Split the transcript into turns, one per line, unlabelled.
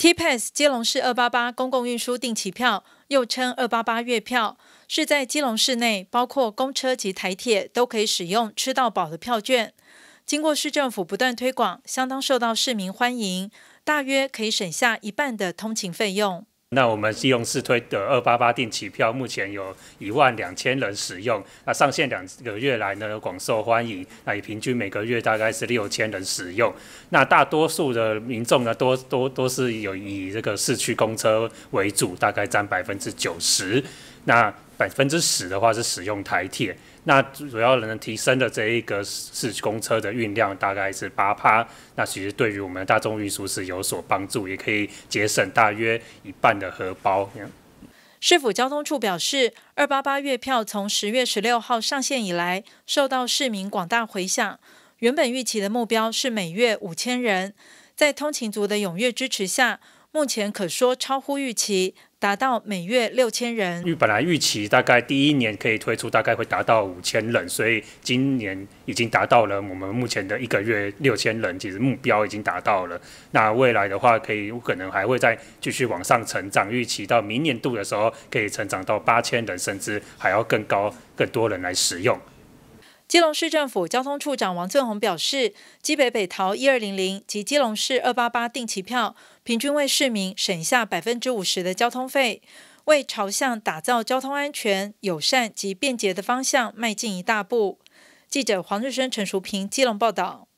TPASS 基隆市二八八公共运输定期票，又称二八八月票，是在基隆市内包括公车及台铁都可以使用吃到饱的票券。经过市政府不断推广，相当受到市民欢迎，大约可以省下一半的通勤费用。
那我们是用试推的二八八定期票，目前有一万两千人使用。那上线两个月来呢，广受欢迎。那也平均每个月大概是六千人使用。那大多数的民众呢，多多都是有以这个市区公车为主，大概占百分之九十。那百分之十的话是使用台铁，那主要能提升的这一个市公车的运量大概是八趴，那其实对于我们大众运输是有所帮助，也可以节省大约一半的荷包。
市府交通处表示，二八八月票从十月十六号上线以来，受到市民广大回响，原本预期的目标是每月五千人，在通勤族的踊跃支持下，目前可说超乎预期。达到每月六千人。预
本来预期大概第一年可以推出，大概会达到五千人，所以今年已经达到了我们目前的一个月六千人，其实目标已经达到了。那未来的话，可以可能还会再继续往上成长，预期到明年度的时候，可以成长到八千人，甚至还要更高，更多人来使用。基隆市政府
交通处长王俊宏表示，基北北桃一二零零及基隆市二八八定期票，平均为市民省下百分之五十的交通费，为朝向打造交通安全、友善及便捷的方向迈进一大步。记者黄日升、陈淑平，基隆报道。